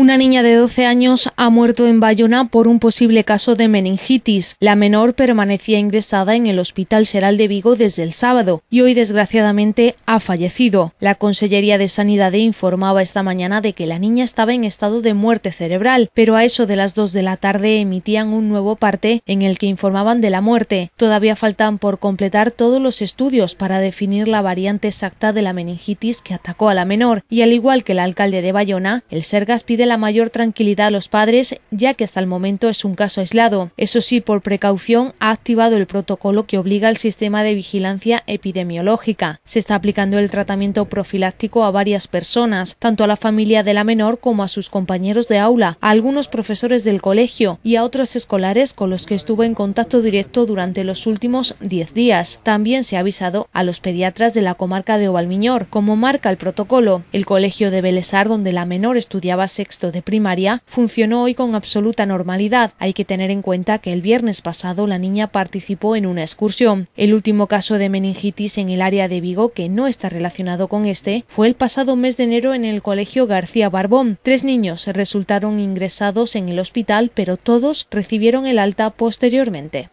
Una niña de 12 años ha muerto en Bayona por un posible caso de meningitis. La menor permanecía ingresada en el Hospital Seral de Vigo desde el sábado y hoy desgraciadamente ha fallecido. La Consellería de Sanidad informaba esta mañana de que la niña estaba en estado de muerte cerebral, pero a eso de las 2 de la tarde emitían un nuevo parte en el que informaban de la muerte. Todavía faltan por completar todos los estudios para definir la variante exacta de la meningitis que atacó a la menor y al igual que el alcalde de Bayona, el Sergas pide la mayor tranquilidad a los padres, ya que hasta el momento es un caso aislado. Eso sí, por precaución, ha activado el protocolo que obliga al sistema de vigilancia epidemiológica. Se está aplicando el tratamiento profiláctico a varias personas, tanto a la familia de la menor como a sus compañeros de aula, a algunos profesores del colegio y a otros escolares con los que estuvo en contacto directo durante los últimos diez días. También se ha avisado a los pediatras de la comarca de Ovalmiñor, como marca el protocolo. El colegio de Belesar, donde la menor estudiaba sexto de primaria, funcionó hoy con absoluta normalidad. Hay que tener en cuenta que el viernes pasado la niña participó en una excursión. El último caso de meningitis en el área de Vigo, que no está relacionado con este, fue el pasado mes de enero en el colegio García Barbón. Tres niños resultaron ingresados en el hospital, pero todos recibieron el alta posteriormente.